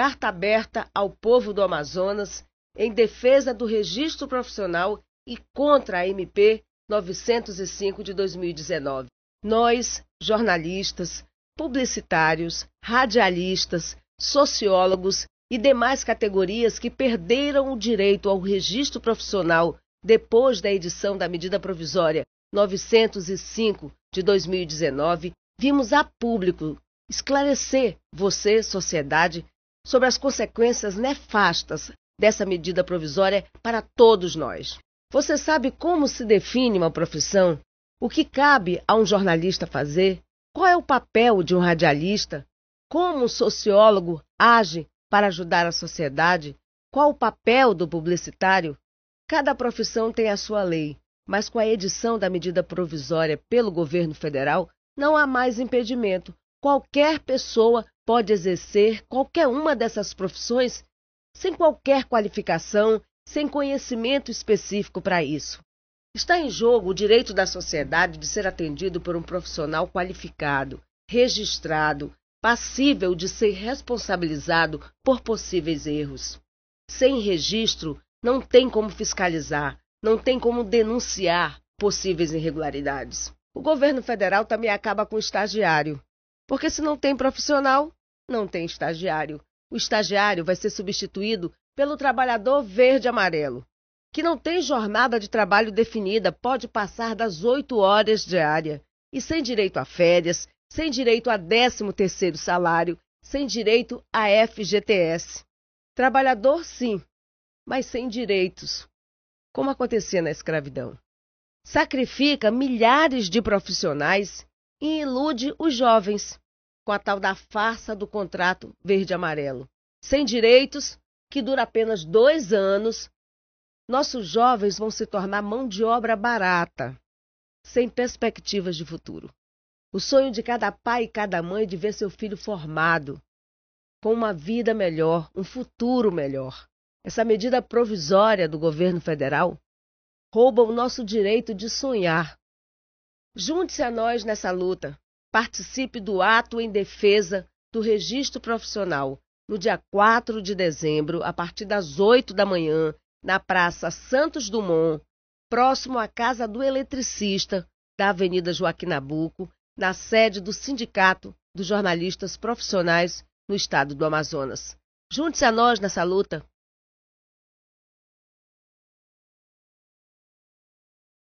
carta aberta ao povo do Amazonas em defesa do registro profissional e contra a MP 905 de 2019. Nós, jornalistas, publicitários, radialistas, sociólogos e demais categorias que perderam o direito ao registro profissional depois da edição da medida provisória 905 de 2019, vimos a público esclarecer você, sociedade, sobre as consequências nefastas dessa medida provisória para todos nós. Você sabe como se define uma profissão? O que cabe a um jornalista fazer? Qual é o papel de um radialista? Como um sociólogo age para ajudar a sociedade? Qual o papel do publicitário? Cada profissão tem a sua lei, mas com a edição da medida provisória pelo governo federal, não há mais impedimento. Qualquer pessoa pode exercer qualquer uma dessas profissões sem qualquer qualificação, sem conhecimento específico para isso. Está em jogo o direito da sociedade de ser atendido por um profissional qualificado, registrado, passível de ser responsabilizado por possíveis erros. Sem registro, não tem como fiscalizar, não tem como denunciar possíveis irregularidades. O governo federal também acaba com o estagiário, porque se não tem profissional, não tem estagiário. O estagiário vai ser substituído pelo trabalhador verde-amarelo, que não tem jornada de trabalho definida, pode passar das oito horas diária e sem direito a férias, sem direito a décimo terceiro salário, sem direito a FGTS. Trabalhador, sim, mas sem direitos, como acontecia na escravidão. Sacrifica milhares de profissionais e ilude os jovens com a tal da farsa do contrato verde-amarelo. Sem direitos, que dura apenas dois anos, nossos jovens vão se tornar mão de obra barata, sem perspectivas de futuro. O sonho de cada pai e cada mãe é de ver seu filho formado, com uma vida melhor, um futuro melhor. Essa medida provisória do governo federal rouba o nosso direito de sonhar. Junte-se a nós nessa luta. Participe do ato em defesa do registro profissional no dia 4 de dezembro, a partir das 8 da manhã, na Praça Santos Dumont, próximo à Casa do Eletricista, da Avenida Joaquim Nabuco, na sede do Sindicato dos Jornalistas Profissionais no estado do Amazonas. Junte-se a nós nessa luta